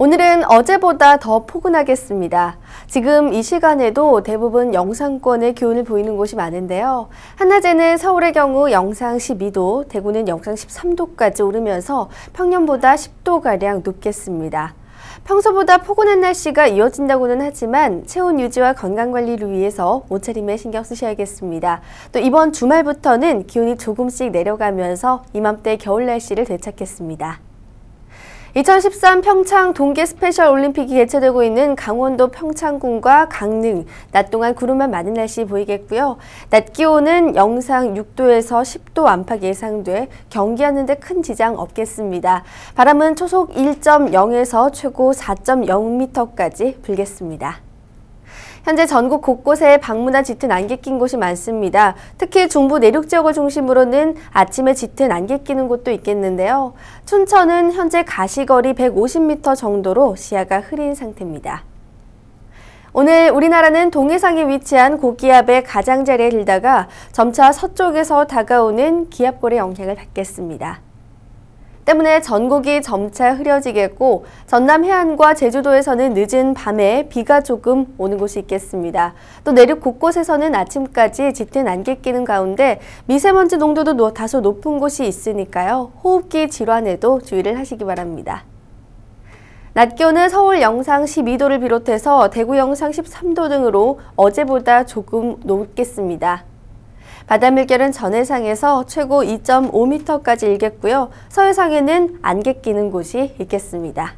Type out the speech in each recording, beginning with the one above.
오늘은 어제보다 더 포근하겠습니다. 지금 이 시간에도 대부분 영상권의 기온을 보이는 곳이 많은데요. 한낮에는 서울의 경우 영상 12도, 대구는 영상 13도까지 오르면서 평년보다 10도가량 높겠습니다. 평소보다 포근한 날씨가 이어진다고는 하지만 체온 유지와 건강관리를 위해서 옷차림에 신경 쓰셔야겠습니다. 또 이번 주말부터는 기온이 조금씩 내려가면서 이맘때 겨울 날씨를 되찾겠습니다. 2013 평창 동계 스페셜 올림픽이 개최되고 있는 강원도 평창군과 강릉, 낮 동안 구름만 많은 날씨 보이겠고요. 낮 기온은 영상 6도에서 10도 안팎 예상돼 경기하는 데 큰 지장 없겠습니다. 바람은 초속 1.0에서 최고 4.0m까지 불겠습니다. 현재 전국 곳곳에 방문한 짙은 안개 낀 곳이 많습니다. 특히 중부 내륙 지역을 중심으로는 아침에 짙은 안개 끼는 곳도 있겠는데요. 춘천은 현재 가시거리 150m 정도로 시야가 흐린 상태입니다. 오늘 우리나라는 동해상에 위치한 고기압의 가장자리에 들다가 점차 서쪽에서 다가오는 기압골의 영향을 받겠습니다. 때문에 전국이 점차 흐려지겠고 전남 해안과 제주도에서는 늦은 밤에 비가 조금 오는 곳이 있겠습니다. 또 내륙 곳곳에서는 아침까지 짙은 안개 끼는 가운데 미세먼지 농도도 다소 높은 곳이 있으니까요. 호흡기 질환에도 주의를 하시기 바랍니다. 낮 기온은 서울 영상 12도를 비롯해서 대구 영상 13도 등으로 어제보다 조금 높겠습니다. 바다 물결은 전해상에서 최고 2.5m까지 일겠고요. 서해상에는 안개 끼는 곳이 있겠습니다.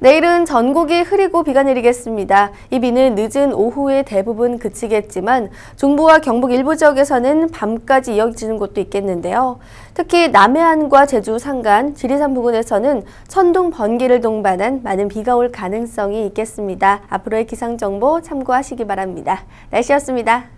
내일은 전국이 흐리고 비가 내리겠습니다. 이 비는 늦은 오후에 대부분 그치겠지만 중부와 경북 일부 지역에서는 밤까지 이어지는 곳도 있겠는데요. 특히 남해안과 제주 산간, 지리산 부근에서는 천둥 번개를 동반한 많은 비가 올 가능성이 있겠습니다. 앞으로의 기상정보 참고하시기 바랍니다. 날씨였습니다.